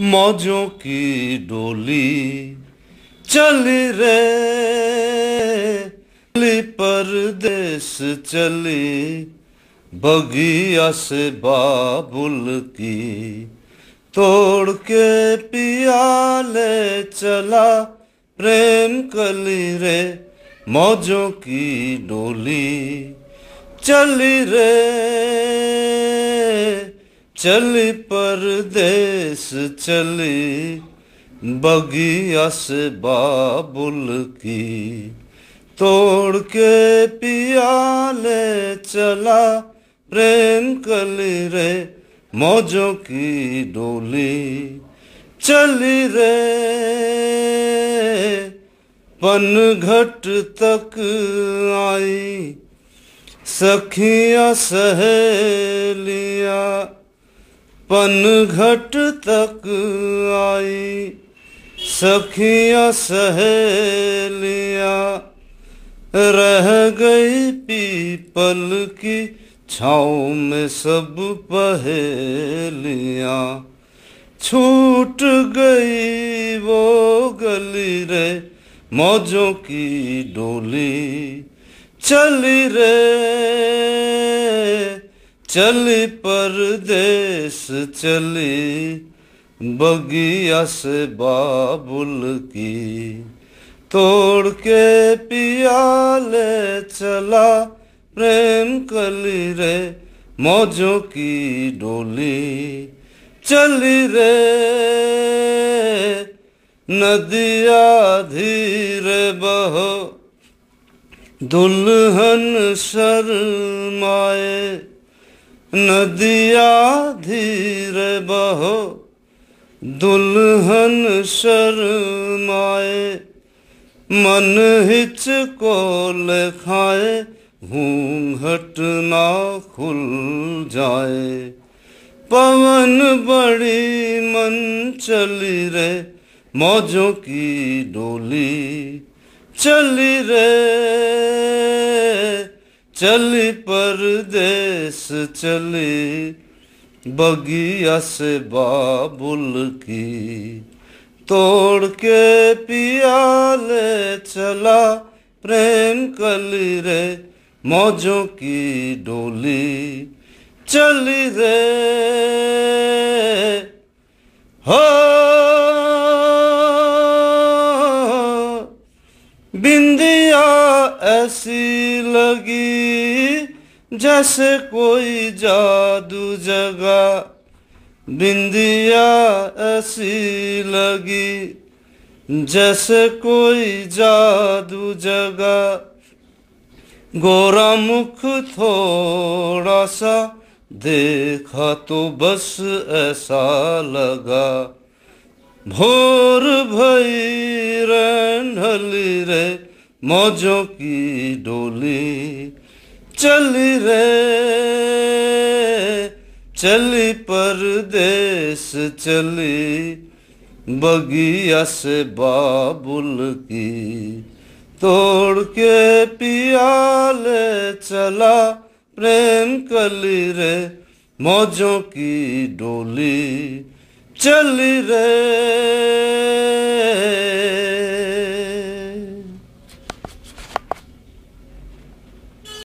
मौजों की डोली चल रे परदेश चली बगिया से बाबुल की तोड़ के पियाले चला प्रेम कली रे मौजों की डोली चली रे चल परदेस चली बगिया से बाबुल की तोड़ के पियाले चला प्रेम कल रे मौजों की डोली चली रे पनघट तक आई सखिया सहेलिया पनघट तक आई सखिया सहेलिया रह गई पीपल की छाओ में सब पहेलिया छूट गई वो गली रे मौजों की डोली चली रे चल परदेश चली बगिया से बाबुल की तोड़ के पियाले चला प्रेम कली रे मौजों की डोली चली रे नदिया धीरे बहो दुल्हन शर्माए नदिया धीर बहो दुल्हन शर्माए मन हिच हिचकोल खाए घूंघट ना खुल जाए पवन बड़ी मन चली रे मौजों की डोली चली रे चल परदेस चल बगिया से बाबुल की तोड़ के पियाले चला प्रेम कल रे मौजों की डोली चल रे हो ऐसी लगी जैसे कोई जादू जगा बिंदिया ऐसी लगी जैसे कोई जादू जगा गोरा मुख थोड़ा सा देखा तो बस ऐसा लगा भोर भई रन रे मौजों की डोली चल रे चली परदेश चली बगिया से बाबुल की तोड़ के पियाले चला प्रेम कली रे मौजों की डोली चली रे